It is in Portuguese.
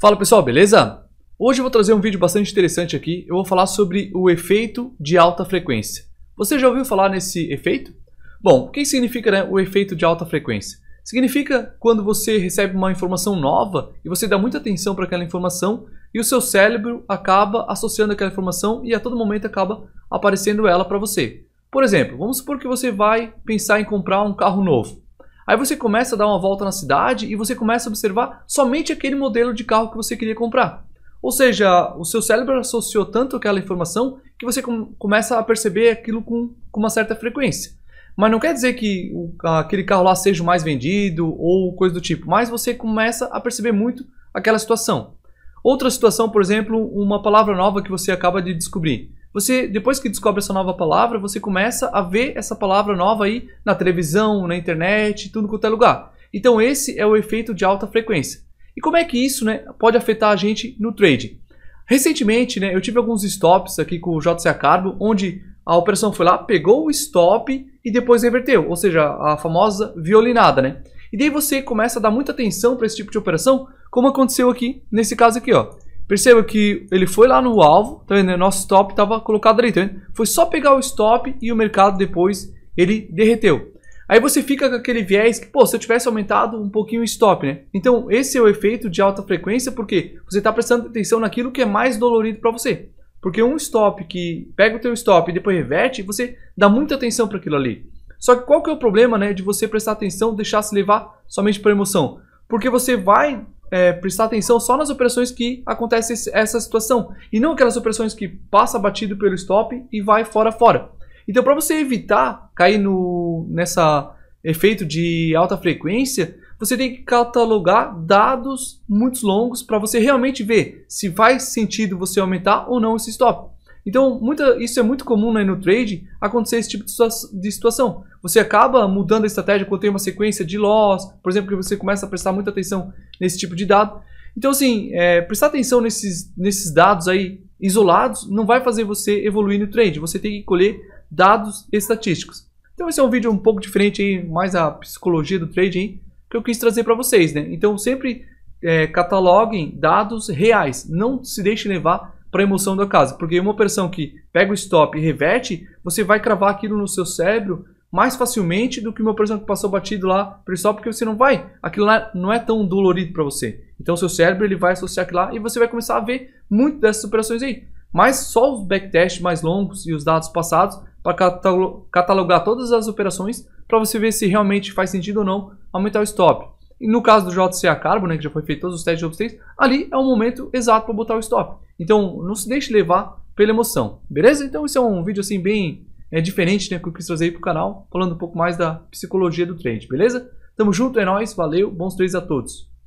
Fala pessoal, beleza? Hoje eu vou trazer um vídeo bastante interessante aqui. Eu vou falar sobre o efeito de alta frequência. Você já ouviu falar nesse efeito? Bom, o que significa né, o efeito de alta frequência? Significa quando você recebe uma informação nova e você dá muita atenção para aquela informação e o seu cérebro acaba associando aquela informação e a todo momento acaba aparecendo ela para você. Por exemplo, vamos supor que você vai pensar em comprar um carro novo. Aí você começa a dar uma volta na cidade e você começa a observar somente aquele modelo de carro que você queria comprar. Ou seja, o seu cérebro associou tanto aquela informação que você com, começa a perceber aquilo com, com, uma certa frequência. Mas não quer dizer que o, aquele carro lá seja o mais vendido ou coisa do tipo, mas você começa a perceber muito aquela situação. Outra situação, por exemplo, uma palavra nova que você acaba de descobrir. Você, depois que descobre essa nova palavra, você começa a ver essa palavra nova aí na televisão, na internet, tudo quanto é lugar. Então esse é o efeito de alta frequência. E como é que isso né, pode afetar a gente no trade? Recentemente, né, eu tive alguns stops aqui com o JCA Carbo, onde a operação foi lá, pegou o stop e depois reverteu, ou seja, a famosa violinada, né? E daí você começa a dar muita atenção para esse tipo de operação, como aconteceu aqui nesse caso aqui, ó. Perceba que ele foi lá no alvo, tá vendo? Nosso stop estava colocado ali, tá vendo? Foi só pegar o stop e o mercado depois ele derreteu. Aí você fica com aquele viés que, pô, se eu tivesse aumentado um pouquinho o stop, né? Então, esse é o efeito de alta frequência, porque você está prestando atenção naquilo que é mais dolorido para você. Porque um stop que pega o teu stop e depois reverte, você dá muita atenção para aquilo ali. Só que qual que é o problema, né, de você prestar atenção, deixar se levar somente para emoção? Porque você vai é, prestar atenção só nas operações que acontece essa situação e não aquelas operações que passa batido pelo stop e vai fora fora. Então, para você evitar cair no nessa efeito de alta frequência, você tem que catalogar dados muito longos para você realmente ver se faz sentido você aumentar ou não esse stop. Então, muita, isso é muito comum né, no trade acontecer esse tipo de, situa de situação. Você acaba mudando a estratégia quando tem uma sequência de loss, por exemplo, que você começa a prestar muita atenção nesse tipo de dado. Então, assim, é, prestar atenção nesses, nesses dados aí isolados não vai fazer você evoluir no trade. Você tem que colher dados estatísticos. Então, esse é um vídeo um pouco diferente, aí, mais a psicologia do trade aí, que eu quis trazer para vocês. Né? Então, sempre é, cataloguem dados reais. Não se deixe levar para a emoção da casa. Porque uma operação que pega o stop e reverte, você vai cravar aquilo no seu cérebro mais facilmente do que uma operação que passou batido lá pelo stop, porque você não vai. Aquilo lá não é tão dolorido para você. Então seu cérebro ele vai associar aquilo lá e você vai começar a ver muito dessas operações aí. Mas só os backtests mais longos e os dados passados para catalogar todas as operações para você ver se realmente faz sentido ou não aumentar o stop. E no caso do JCA Carbo, né, que já foi feito todos os testes de robustez, ali é o momento exato para botar o stop. Então, não se deixe levar pela emoção, beleza? Então, esse é um vídeo assim bem é, diferente né, que eu quis trazer para o canal, falando um pouco mais da psicologia do trade, beleza? Tamo junto, é nóis, valeu, bons trades a todos.